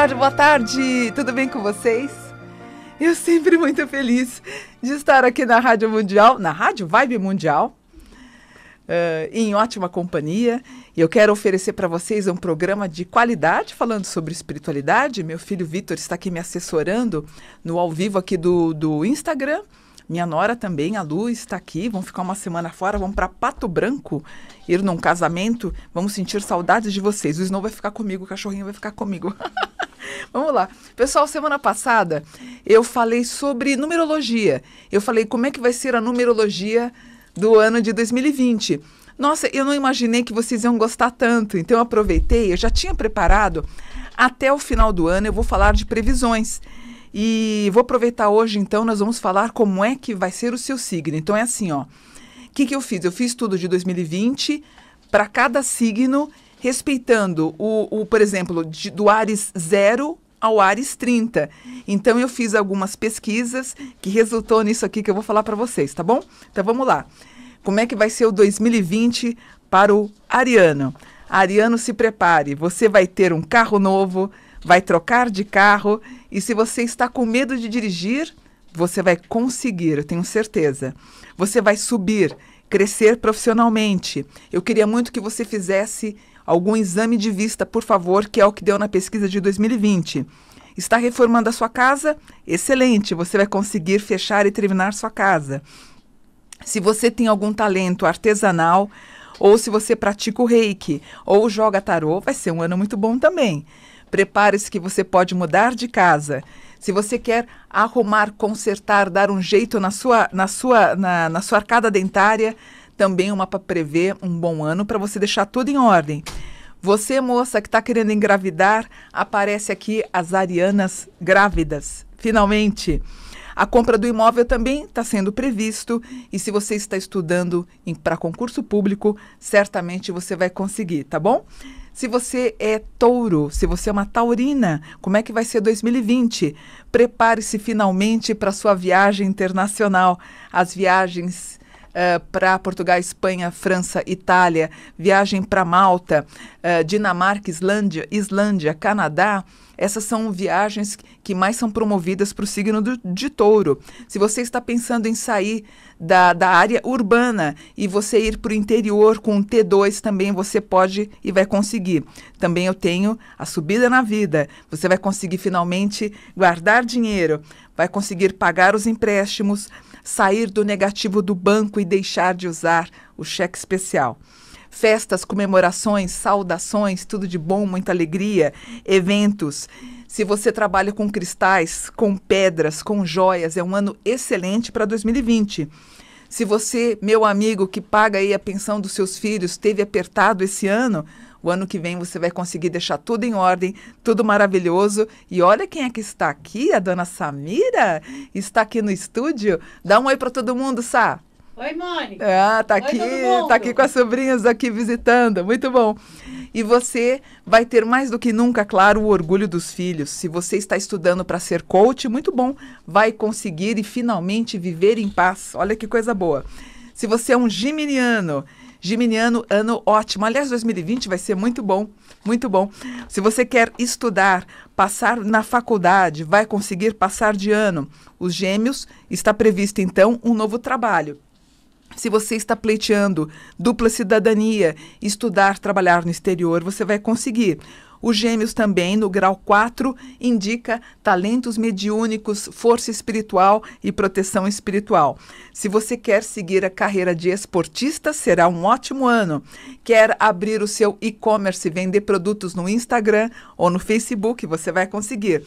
tarde, boa tarde! Tudo bem com vocês? Eu sempre muito feliz de estar aqui na Rádio Mundial, na Rádio Vibe Mundial, uh, em ótima companhia. E eu quero oferecer para vocês um programa de qualidade falando sobre espiritualidade. Meu filho Vitor está aqui me assessorando no ao vivo aqui do, do Instagram. Minha nora também, a Lu, está aqui. Vão ficar uma semana fora, vão para Pato Branco ir num casamento. Vamos sentir saudades de vocês. O Snow vai ficar comigo, o cachorrinho vai ficar comigo. Vamos lá. Pessoal, semana passada eu falei sobre numerologia. Eu falei como é que vai ser a numerologia do ano de 2020. Nossa, eu não imaginei que vocês iam gostar tanto. Então eu aproveitei, eu já tinha preparado até o final do ano eu vou falar de previsões. E vou aproveitar hoje, então, nós vamos falar como é que vai ser o seu signo. Então é assim, ó. O que, que eu fiz? Eu fiz tudo de 2020 para cada signo, respeitando o, o por exemplo, de, do Ares 0 ao Ares 30. Então eu fiz algumas pesquisas que resultou nisso aqui que eu vou falar para vocês, tá bom? Então vamos lá. Como é que vai ser o 2020 para o Ariano? Ariano, se prepare. Você vai ter um carro novo, vai trocar de carro e se você está com medo de dirigir, você vai conseguir, eu tenho certeza. Você vai subir, crescer profissionalmente. Eu queria muito que você fizesse algum exame de vista, por favor, que é o que deu na pesquisa de 2020. Está reformando a sua casa? Excelente, você vai conseguir fechar e terminar sua casa. Se você tem algum talento artesanal, ou se você pratica o reiki, ou joga tarô, vai ser um ano muito bom também. Prepare-se que você pode mudar de casa. Se você quer arrumar, consertar, dar um jeito na sua, na sua, na, na sua arcada dentária, também uma para prever um bom ano para você deixar tudo em ordem. Você, moça que está querendo engravidar, aparece aqui as Arianas grávidas. Finalmente! A compra do imóvel também está sendo previsto e se você está estudando para concurso público, certamente você vai conseguir, tá bom? Se você é touro, se você é uma taurina, como é que vai ser 2020? Prepare-se finalmente para sua viagem internacional. As viagens Uh, para Portugal, Espanha, França, Itália, viagem para Malta, uh, Dinamarca, Islândia, Islândia, Canadá, essas são viagens que mais são promovidas para o signo do, de touro. Se você está pensando em sair da, da área urbana e você ir para o interior com um T2, também você pode e vai conseguir. Também eu tenho a subida na vida. Você vai conseguir finalmente guardar dinheiro, vai conseguir pagar os empréstimos, sair do negativo do banco e deixar de usar o cheque especial festas, comemorações, saudações, tudo de bom, muita alegria, eventos. Se você trabalha com cristais, com pedras, com joias, é um ano excelente para 2020. Se você, meu amigo, que paga aí a pensão dos seus filhos, teve apertado esse ano, o ano que vem você vai conseguir deixar tudo em ordem, tudo maravilhoso. E olha quem é que está aqui, a dona Samira, está aqui no estúdio. Dá um oi para todo mundo, Sá. Oi, Mônica. Ah, tá Oi, aqui, tá aqui com as sobrinhas aqui visitando. Muito bom. E você vai ter mais do que nunca, claro, o orgulho dos filhos. Se você está estudando para ser coach, muito bom, vai conseguir e finalmente viver em paz. Olha que coisa boa. Se você é um geminiano, Geminiano, ano ótimo. Aliás, 2020 vai ser muito bom, muito bom. Se você quer estudar, passar na faculdade, vai conseguir passar de ano. Os Gêmeos está previsto então um novo trabalho. Se você está pleiteando dupla cidadania, estudar, trabalhar no exterior, você vai conseguir. Os gêmeos também, no grau 4, indica talentos mediúnicos, força espiritual e proteção espiritual. Se você quer seguir a carreira de esportista, será um ótimo ano. Quer abrir o seu e-commerce, vender produtos no Instagram ou no Facebook, você vai conseguir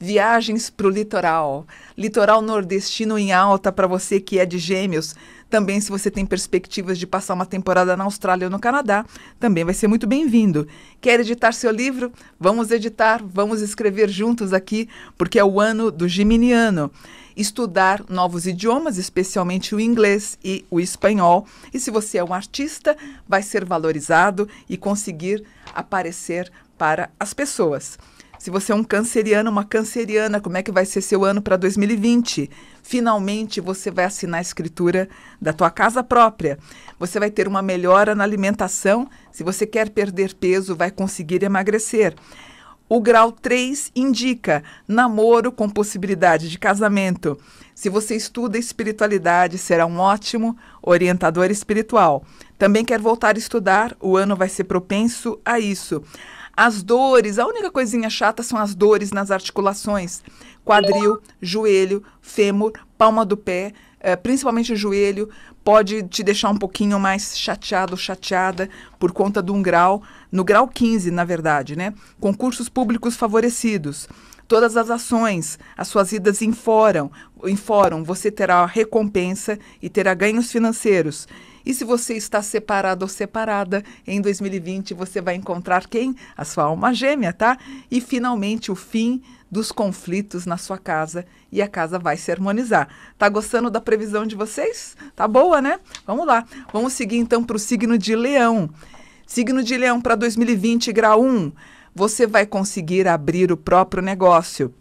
viagens para o litoral. Litoral nordestino em alta para você que é de Gêmeos. Também, se você tem perspectivas de passar uma temporada na Austrália ou no Canadá, também vai ser muito bem-vindo. Quer editar seu livro? Vamos editar, vamos escrever juntos aqui, porque é o ano do Geminiano estudar novos idiomas, especialmente o inglês e o espanhol. E se você é um artista, vai ser valorizado e conseguir aparecer para as pessoas. Se você é um canceriano, uma canceriana, como é que vai ser seu ano para 2020? Finalmente você vai assinar a escritura da tua casa própria. Você vai ter uma melhora na alimentação. Se você quer perder peso, vai conseguir emagrecer. O grau 3 indica namoro com possibilidade de casamento. Se você estuda espiritualidade, será um ótimo orientador espiritual. Também quer voltar a estudar, o ano vai ser propenso a isso. As dores, a única coisinha chata são as dores nas articulações: quadril, joelho, fêmur, palma do pé, é, principalmente o joelho, pode te deixar um pouquinho mais chateado, chateada, por conta de um grau, no grau 15, na verdade, né? Concursos públicos favorecidos. Todas as ações, as suas idas em fórum, em fórum, você terá recompensa e terá ganhos financeiros. E se você está separado ou separada, em 2020 você vai encontrar quem? A sua alma gêmea, tá? E finalmente o fim dos conflitos na sua casa e a casa vai se harmonizar. Tá gostando da previsão de vocês? Tá boa, né? Vamos lá. Vamos seguir então para o signo de Leão. Signo de Leão para 2020, grau 1. Você vai conseguir abrir o próprio negócio.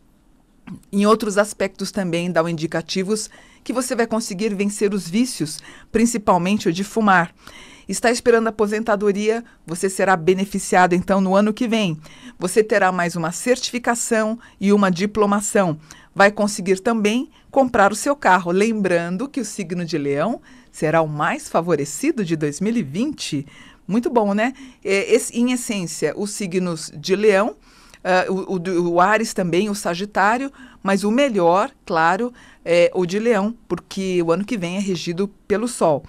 Em outros aspectos também dá indicativos que você vai conseguir vencer os vícios, principalmente o de fumar. Está esperando a aposentadoria? Você será beneficiado então no ano que vem. Você terá mais uma certificação e uma diplomação. Vai conseguir também comprar o seu carro. Lembrando que o signo de Leão será o mais favorecido de 2020. Muito bom, né? É, esse, em essência, os signos de Leão. Uh, o, o, o, Ares também, o Sagitário, mas o melhor, claro, é, ou de Leão, porque o ano que vem é regido pelo Sol.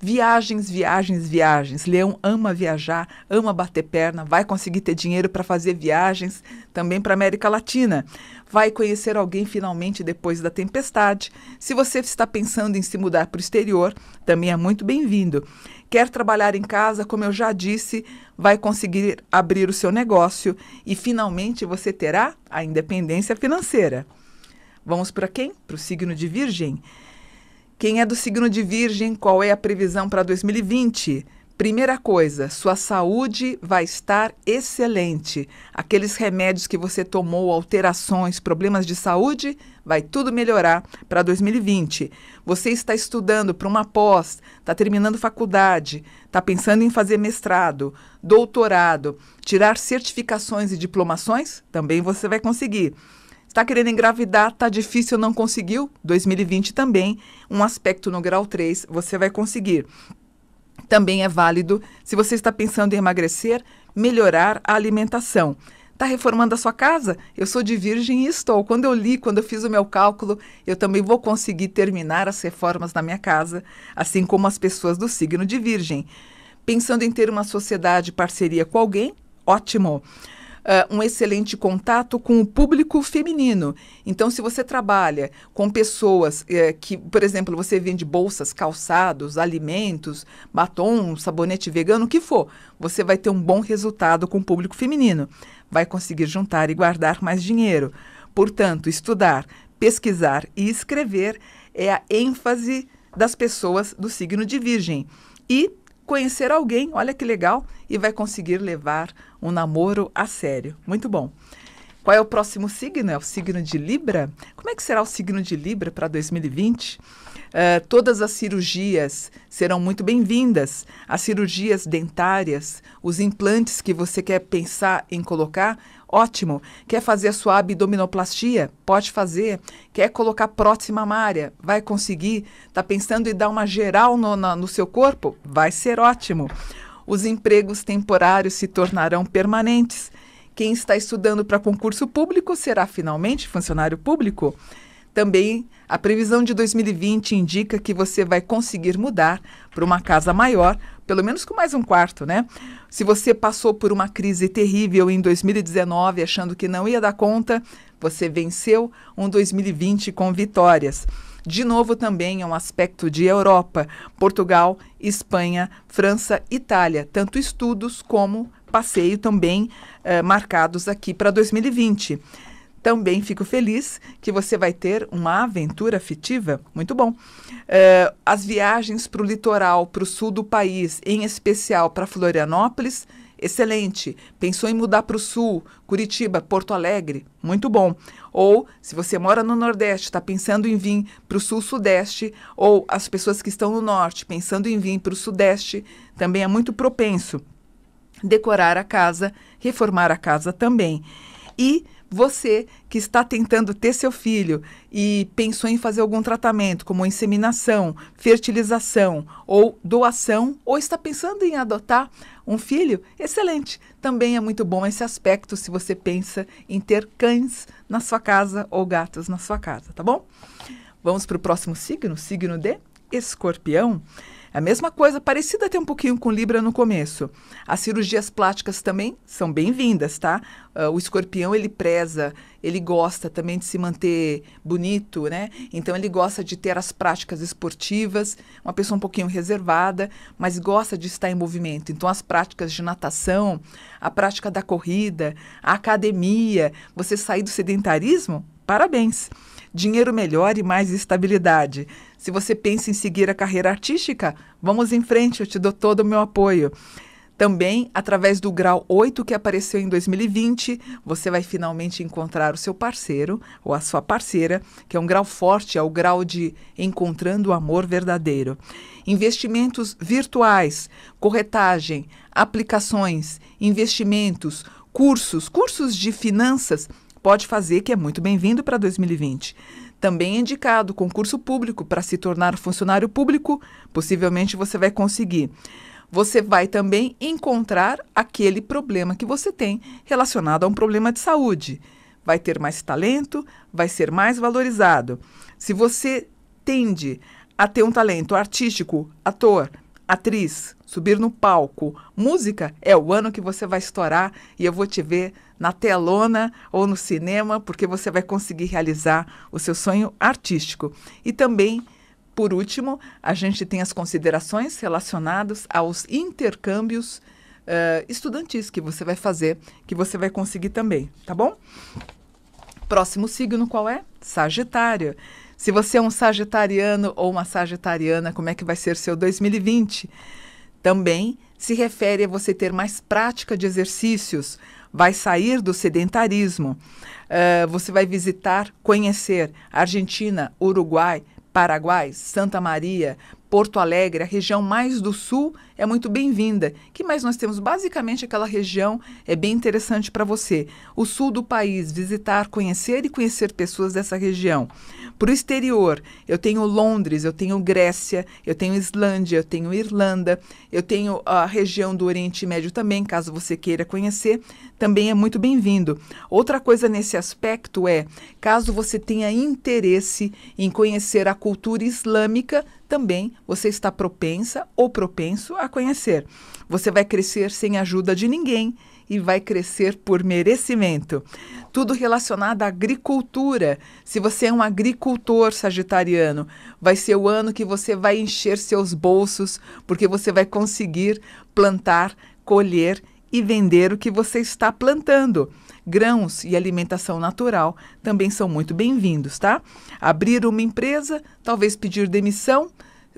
Viagens, viagens, viagens. Leão ama viajar, ama bater perna, vai conseguir ter dinheiro para fazer viagens também para América Latina. Vai conhecer alguém finalmente depois da tempestade. Se você está pensando em se mudar para o exterior, também é muito bem-vindo. Quer trabalhar em casa, como eu já disse, vai conseguir abrir o seu negócio e finalmente você terá a independência financeira. Vamos para quem? Para o signo de Virgem. Quem é do signo de Virgem, qual é a previsão para 2020? Primeira coisa, sua saúde vai estar excelente. Aqueles remédios que você tomou, alterações, problemas de saúde, vai tudo melhorar para 2020. Você está estudando para uma pós, está terminando faculdade, está pensando em fazer mestrado, doutorado, tirar certificações e diplomações, também você vai conseguir. Está querendo engravidar, tá difícil, não conseguiu? 2020 também, um aspecto no grau 3, você vai conseguir. Também é válido se você está pensando em emagrecer, melhorar a alimentação. Está reformando a sua casa? Eu sou de virgem e estou. Quando eu li, quando eu fiz o meu cálculo, eu também vou conseguir terminar as reformas na minha casa, assim como as pessoas do signo de virgem. Pensando em ter uma sociedade parceria com alguém? Ótimo! uh, um excelente contato com o público feminino. Então, se você trabalha com pessoas uh, que, por exemplo, você vende bolsas, calçados, alimentos, batom, sabonete vegano, o que for, você vai ter um bom resultado com o público feminino. Vai conseguir juntar e guardar mais dinheiro. Portanto, estudar, pesquisar e escrever é a ênfase das pessoas do signo de Virgem. E conhecer alguém, olha que legal, e vai conseguir levar um namoro a sério. Muito bom. Qual é o próximo signo? É o signo de Libra? Como é que será o signo de Libra para 2020? Uh, todas as cirurgias serão muito bem-vindas. As cirurgias dentárias, os implantes que você quer pensar em colocar, ótimo. Quer fazer a sua abdominoplastia? Pode fazer. Quer colocar prótese mamária? Vai conseguir? Está pensando em dar uma geral no, no seu corpo? Vai ser ótimo os empregos temporários se tornarão permanentes. Quem está estudando para concurso público será finalmente funcionário público. Também a previsão de 2020 indica que você vai conseguir mudar para uma casa maior, pelo menos com mais um quarto, né? Se você passou por uma crise terrível em 2019 achando que não ia dar conta, você venceu um 2020 com vitórias. De novo, também é um aspecto de Europa, Portugal, Espanha, França, Itália, tanto estudos como passeio também eh, marcados aqui para 2020. Também fico feliz que você vai ter uma aventura afetiva. Muito bom. Eh, as viagens para o litoral, para o sul do país, em especial para Florianópolis, excelente. Pensou em mudar para o Sul, Curitiba, Porto Alegre? Muito bom. Ou, se você mora no Nordeste, está pensando em vir para o Sul-Sudeste, ou as pessoas que estão no Norte pensando em vir para o Sudeste, também é muito propenso. Decorar a casa, reformar a casa também. E você que está tentando ter seu filho e pensou em fazer algum tratamento, como inseminação, fertilização ou doação, ou está pensando em adotar um filho, excelente! Também é muito bom esse aspecto se você pensa em ter cães na sua casa ou gatos na sua casa, tá bom? Vamos para o próximo signo, signo de escorpião. A mesma coisa, parecida até um pouquinho com Libra no começo. As cirurgias plásticas também são bem-vindas, tá? Uh, o escorpião, ele preza, ele gosta também de se manter bonito, né? Então, ele gosta de ter as práticas esportivas, uma pessoa um pouquinho reservada, mas gosta de estar em movimento. Então, as práticas de natação, a prática da corrida, a academia, você sair do sedentarismo, parabéns! dinheiro melhor e mais estabilidade. Se você pensa em seguir a carreira artística, vamos em frente, eu te dou todo o meu apoio. Também, através do grau 8 que apareceu em 2020, você vai finalmente encontrar o seu parceiro ou a sua parceira, que é um grau forte, é o grau de encontrando o amor verdadeiro. Investimentos virtuais, corretagem, aplicações, investimentos, cursos, cursos de finanças pode fazer, que é muito bem-vindo para 2020. Também é indicado concurso público para se tornar funcionário público, possivelmente você vai conseguir. Você vai também encontrar aquele problema que você tem relacionado a um problema de saúde. Vai ter mais talento, vai ser mais valorizado. Se você tende a ter um talento artístico, ator, atriz, subir no palco. Música é o ano que você vai estourar e eu vou te ver na telona ou no cinema, porque você vai conseguir realizar o seu sonho artístico. E também por último, a gente tem as considerações relacionadas aos intercâmbios uh, estudantis que você vai fazer, que você vai conseguir também, tá bom? Próximo signo qual é? Sagitário. Se você é um sagitariano ou uma sagitariana, como é que vai ser seu 2020? Também se refere a você ter mais prática de exercícios, vai sair do sedentarismo, uh, você vai visitar, conhecer Argentina, Uruguai, Paraguai, Santa Maria, Porto Alegre, a região mais do sul, é muito bem-vinda. Que mais nós temos? Basicamente aquela região é bem interessante para você. O sul do país, visitar, conhecer e conhecer pessoas dessa região. Para o exterior, eu tenho Londres, eu tenho Grécia, eu tenho Islândia, eu tenho Irlanda, eu tenho a região do Oriente Médio também, caso você queira conhecer, também é muito bem-vindo. Outra coisa nesse aspecto é, caso você tenha interesse em conhecer a cultura islâmica, também você está propensa ou propenso a conhecer. Você vai crescer sem ajuda de ninguém e vai crescer por merecimento. Tudo relacionado à agricultura. Se você é um agricultor sagitariano, vai ser o ano que você vai encher seus bolsos, porque você vai conseguir plantar, colher e vender o que você está plantando grãos e alimentação natural também são muito bem-vindos, tá? Abrir uma empresa, talvez pedir demissão,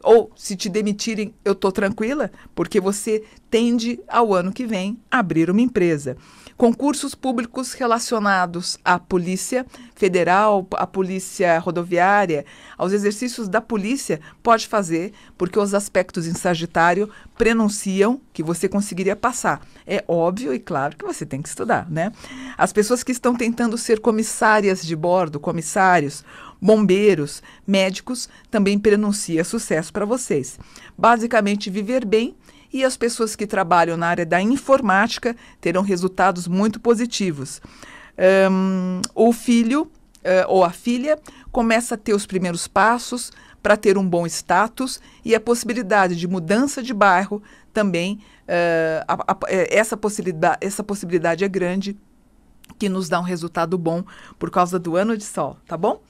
ou se te demitirem, eu tô tranquila, porque você tende ao ano que vem abrir uma empresa concursos públicos relacionados à Polícia Federal, à Polícia Rodoviária, aos exercícios da Polícia, pode fazer, porque os aspectos em Sagitário prenunciam que você conseguiria passar. É óbvio e claro que você tem que estudar, né? As pessoas que estão tentando ser comissárias de bordo, comissários, bombeiros, médicos, também prenuncia sucesso para vocês. Basicamente, viver bem e as pessoas que trabalham na área da informática terão resultados muito positivos. Um, o filho uh, ou a filha começa a ter os primeiros passos para ter um bom status e a possibilidade de mudança de bairro também, uh, a, a, eh, essa, possibilidade, essa possibilidade é grande que nos dá um resultado bom por causa do ano de sol, tá bom?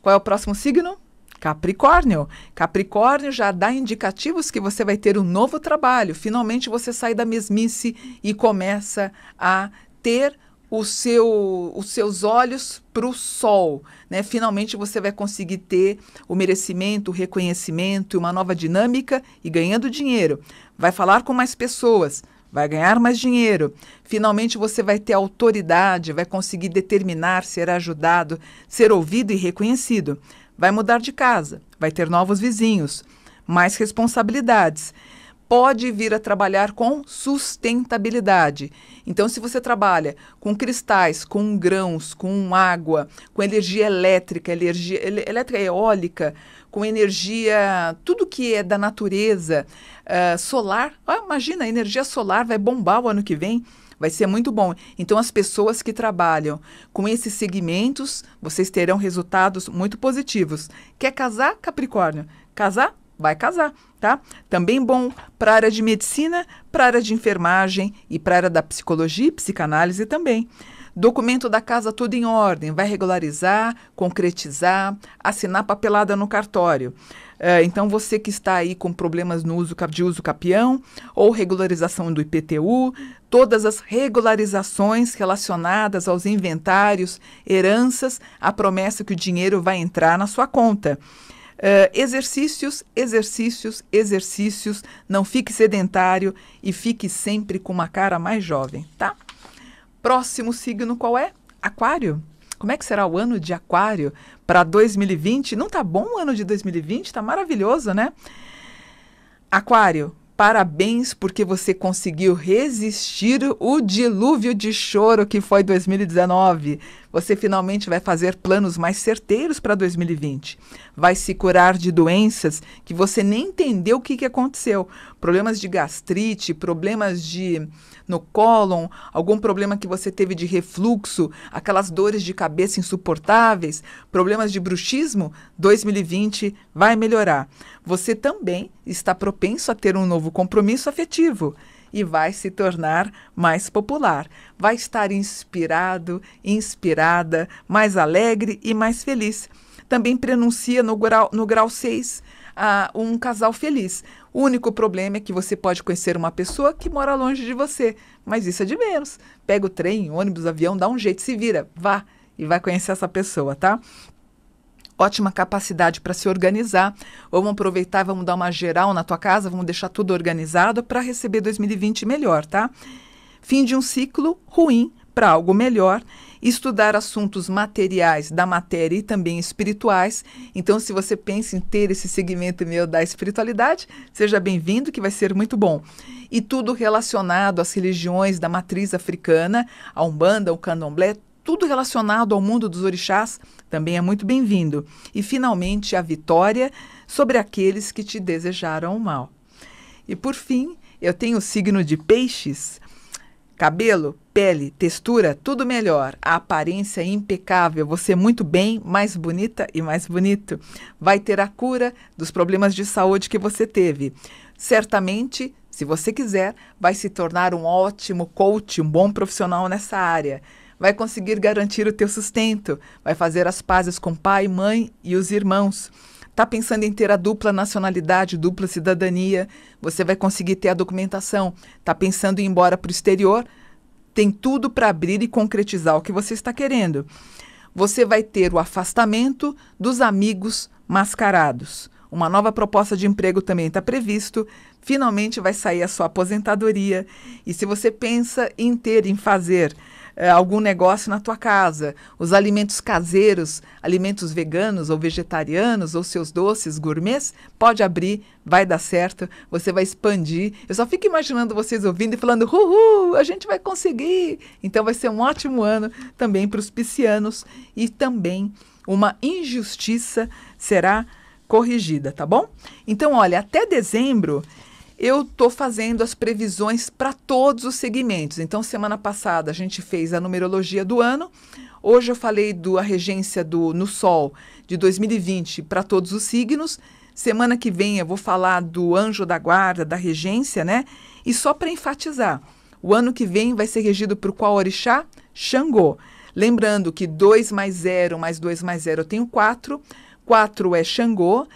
Qual é o próximo signo? Capricórnio. Capricórnio já dá indicativos que você vai ter um novo trabalho. Finalmente você sai da mesmice e começa a ter o seu, os seus olhos para o sol. Né? Finalmente você vai conseguir ter o merecimento, o reconhecimento, uma nova dinâmica e ganhando dinheiro. Vai falar com mais pessoas, vai ganhar mais dinheiro. Finalmente você vai ter autoridade, vai conseguir determinar, ser ajudado, ser ouvido e reconhecido vai mudar de casa, vai ter novos vizinhos, mais responsabilidades. Pode vir a trabalhar com sustentabilidade. Então, se você trabalha com cristais, com grãos, com água, com energia elétrica, energia elétrica eólica, com energia, tudo que é da natureza, uh, solar, imagina, a energia solar vai bombar o ano que vem. Vai ser muito bom. Então, as pessoas que trabalham com esses segmentos, vocês terão resultados muito positivos. Quer casar, Capricórnio? Casar? Vai casar, tá? Também bom para a área de medicina, para a área de enfermagem e para a área da psicologia e psicanálise também. Documento da casa tudo em ordem, vai regularizar, concretizar, assinar papelada no cartório. É, então, você que está aí com problemas no uso, de uso capião ou regularização do IPTU, todas as regularizações relacionadas aos inventários, heranças, a promessa que o dinheiro vai entrar na sua conta. Uh, exercícios, exercícios, exercícios. Não fique sedentário e fique sempre com uma cara mais jovem, tá? Próximo signo qual é? Aquário como é que será o ano de Aquário para 2020? Não tá bom o ano de 2020? Tá maravilhoso, né? Aquário, parabéns porque você conseguiu resistir o dilúvio de choro que foi 2019. Você finalmente vai fazer planos mais certeiros para 2020. Vai se curar de doenças que você nem entendeu o que, que aconteceu. Problemas de gastrite, problemas de no cólon, algum problema que você teve de refluxo, aquelas dores de cabeça insuportáveis, problemas de bruxismo, 2020 vai melhorar. Você também está propenso a ter um novo compromisso afetivo e vai se tornar mais popular. Vai estar inspirado, inspirada, mais alegre e mais feliz. Também prenuncia no grau, no grau 6 a um casal feliz. O único problema é que você pode conhecer uma pessoa que mora longe de você, mas isso é de menos. Pega o trem, ônibus, avião, dá um jeito, se vira, vá e vai conhecer essa pessoa, tá? ótima capacidade para se organizar. Vamos aproveitar, vamos dar uma geral na tua casa, vamos deixar tudo organizado para receber 2020 melhor, tá? Fim de um ciclo ruim para algo melhor, estudar assuntos materiais da matéria e também espirituais. Então, se você pensa em ter esse segmento meu da espiritualidade, seja bem-vindo, que vai ser muito bom. E tudo relacionado às religiões da matriz africana, a Umbanda, o Candomblé, tudo relacionado ao mundo dos orixás também é muito bem-vindo. E finalmente a vitória sobre aqueles que te desejaram o mal. E por fim, eu tenho o signo de Peixes. Cabelo, pele, textura, tudo melhor. A aparência é impecável, você é muito bem, mais bonita e mais bonito. Vai ter a cura dos problemas de saúde que você teve. Certamente, se você quiser, vai se tornar um ótimo coach, um bom profissional nessa área vai conseguir garantir o teu sustento, vai fazer as pazes com pai, mãe e os irmãos. Está pensando em ter a dupla nacionalidade, dupla cidadania, você vai conseguir ter a documentação. Está pensando em ir embora para o exterior, tem tudo para abrir e concretizar o que você está querendo. Você vai ter o afastamento dos amigos mascarados. Uma nova proposta de emprego também está previsto. Finalmente vai sair a sua aposentadoria. E se você pensa em ter, em fazer é, algum negócio na tua casa. Os alimentos caseiros, alimentos veganos ou vegetarianos, ou seus doces gourmets, pode abrir, vai dar certo, você vai expandir. Eu só fico imaginando vocês ouvindo e falando, uhul, a gente vai conseguir. Então vai ser um ótimo ano também para os piscianos e também uma injustiça será corrigida, tá bom? Então, olha, até dezembro eu estou fazendo as previsões para todos os segmentos. Então, semana passada a gente fez a numerologia do ano. Hoje eu falei da regência do no Sol de 2020 para todos os signos. Semana que vem eu vou falar do anjo da guarda, da regência, né? E só para enfatizar, o ano que vem vai ser regido por qual orixá? Xangô. Lembrando que 2 mais 0 mais 2 mais 0 eu tenho 4. 4 é Xangô,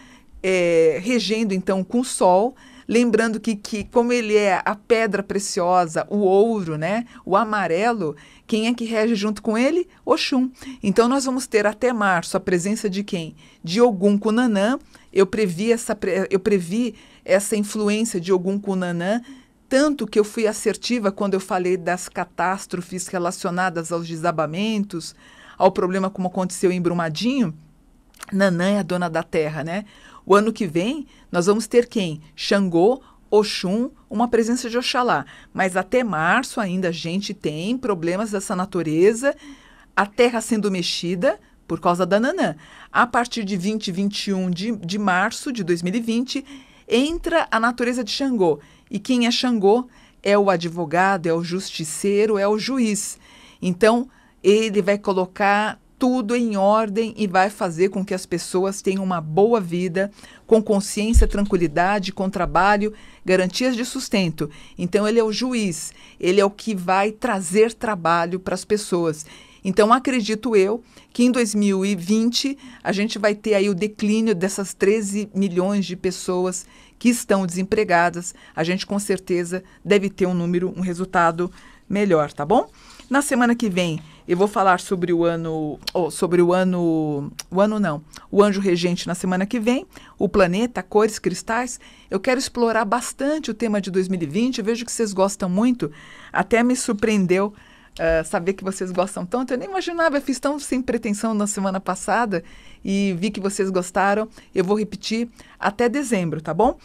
é, regendo então com Sol. Lembrando que, que como ele é a pedra preciosa, o ouro, né? O amarelo, quem é que rege junto com ele? Oxum. Então nós vamos ter até março a presença de quem? De Ogum Kunanã. Eu previ essa eu previ essa influência de Ogum Kunanã tanto que eu fui assertiva quando eu falei das catástrofes relacionadas aos desabamentos, ao problema como aconteceu em Brumadinho. Nanã é a dona da terra, né? O ano que vem, nós vamos ter quem? Xangô, Oxum, uma presença de Oxalá. Mas até março ainda a gente tem problemas dessa natureza, a terra sendo mexida por causa da Nanã. A partir de 20 e 21 de, de março de 2020, entra a natureza de Xangô. E quem é Xangô é o advogado, é o justiceiro, é o juiz. Então, ele vai colocar tudo em ordem e vai fazer com que as pessoas tenham uma boa vida, com consciência, tranquilidade, com trabalho, garantias de sustento. Então, ele é o juiz, ele é o que vai trazer trabalho para as pessoas. Então, acredito eu que em 2020 a gente vai ter aí o declínio dessas 13 milhões de pessoas que estão desempregadas. A gente com certeza deve ter um número, um resultado melhor, tá bom? Na semana que vem eu vou falar sobre o ano, oh, sobre o ano, o ano não, o anjo regente na semana que vem, o planeta, cores, cristais. Eu quero explorar bastante o tema de 2020. Eu vejo que vocês gostam muito. Até me surpreendeu uh, saber que vocês gostam tanto. Eu nem imaginava. Eu fiz tão sem pretensão na semana passada e vi que vocês gostaram. Eu vou repetir até dezembro, tá bom?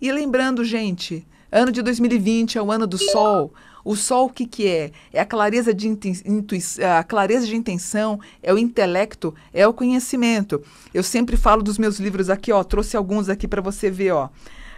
E lembrando, gente, ano de 2020 é o ano do sol. O sol o que, que é? É a clareza, de a clareza de intenção, é o intelecto, é o conhecimento. Eu sempre falo dos meus livros aqui, ó, trouxe alguns aqui para você ver, ó.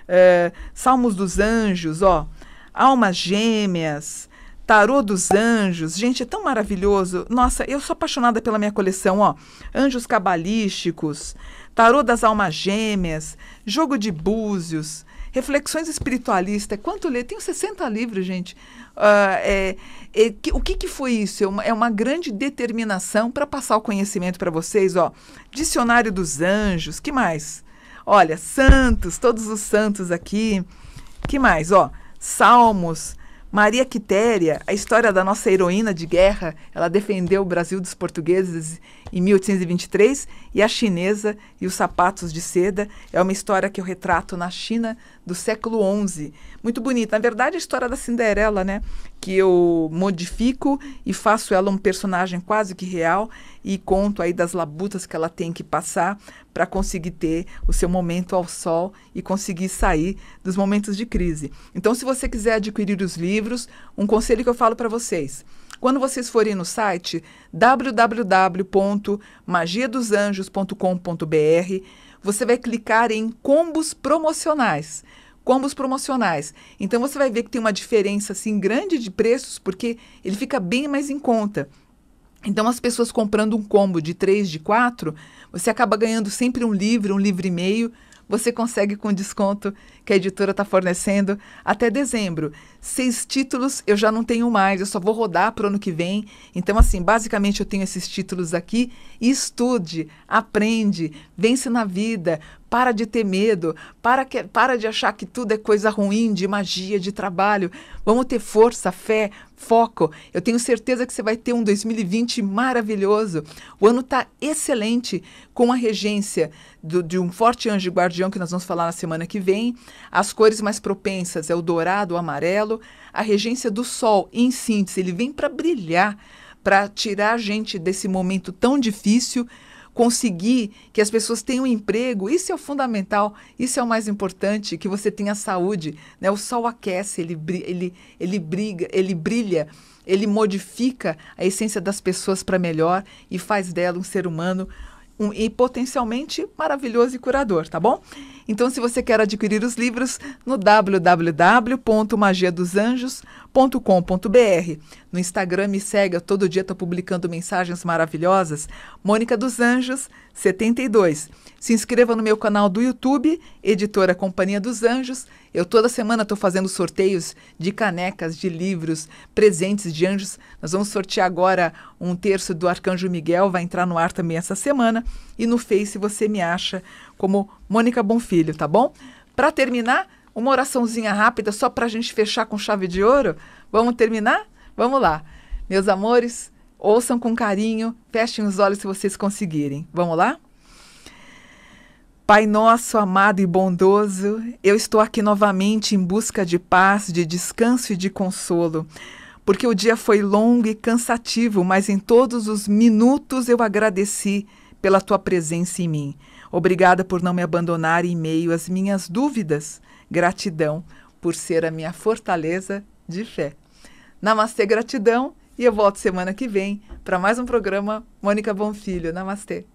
É, Salmos dos Anjos, ó. Almas Gêmeas, Tarô dos Anjos. Gente, é tão maravilhoso. Nossa, eu sou apaixonada pela minha coleção, ó. Anjos cabalísticos, Tarô das Almas Gêmeas, Jogo de Búzios, Reflexões espiritualistas, é quanto ler? Tenho 60 livros, gente. Uh, é, é, que, o que, que foi isso? É uma, é uma grande determinação para passar o conhecimento para vocês. Ó. Dicionário dos Anjos, que mais? Olha, santos, todos os santos aqui. Que mais? Ó, Salmos, Maria Quitéria, a história da nossa heroína de guerra, ela defendeu o Brasil dos portugueses em 1823 e a chinesa e os sapatos de seda é uma história que eu retrato na China do século XI. Muito bonita. Na verdade, a história da Cinderela, né? que eu modifico e faço ela um personagem quase que real e conto aí das labutas que ela tem que passar para conseguir ter o seu momento ao sol e conseguir sair dos momentos de crise. Então, se você quiser adquirir os livros, um conselho que eu falo para vocês. Quando vocês forem no site www.magiadosanjos.com.br, você vai clicar em combos promocionais combos promocionais. Então você vai ver que tem uma diferença assim grande de preços porque ele fica bem mais em conta. Então as pessoas comprando um combo de três, de quatro, você acaba ganhando sempre um livro, um livro e meio, você consegue com desconto que a editora está fornecendo até dezembro. Seis títulos eu já não tenho mais, eu só vou rodar para o ano que vem. Então, assim, basicamente eu tenho esses títulos aqui. Estude, aprende, vence na vida, para de ter medo, para, que, para de achar que tudo é coisa ruim, de magia, de trabalho. Vamos ter força, fé, foco. Eu tenho certeza que você vai ter um 2020 maravilhoso. O ano está excelente, com a regência do, de um forte anjo guardião, que nós vamos falar na semana que vem. As cores mais propensas é o dourado, o amarelo. A regência do sol, em síntese, ele vem para brilhar, para tirar a gente desse momento tão difícil, conseguir que as pessoas tenham emprego, isso é o fundamental, isso é o mais importante, que você tenha saúde, né? O sol aquece, ele ele ele briga, ele brilha, ele modifica a essência das pessoas para melhor e faz dela um ser humano um, e potencialmente maravilhoso e curador, tá bom? Então, se você quer adquirir os livros, no www.magiadosanjos.com com.br No Instagram me segue, eu todo dia estou publicando mensagens maravilhosas. Mônica dos Anjos 72. Se inscreva no meu canal do YouTube, Editora Companhia dos Anjos. Eu toda semana estou fazendo sorteios de canecas, de livros, presentes de anjos. Nós vamos sortear agora um terço do Arcanjo Miguel, vai entrar no ar também essa semana. E no Face você me acha como Mônica Bonfilho, tá bom? Para terminar, uma oraçãozinha rápida só para a gente fechar com chave de ouro? Vamos terminar? Vamos lá. Meus amores, ouçam com carinho, fechem os olhos se vocês conseguirem. Vamos lá? Pai nosso amado e bondoso, eu estou aqui novamente em busca de paz, de descanso e de consolo, porque o dia foi longo e cansativo, mas em todos os minutos eu agradeci pela tua presença em mim. Obrigada por não me abandonar em meio às minhas dúvidas Gratidão por ser a minha fortaleza de fé. Namastê, gratidão. E eu volto semana que vem para mais um programa Mônica Bonfilho. Namastê.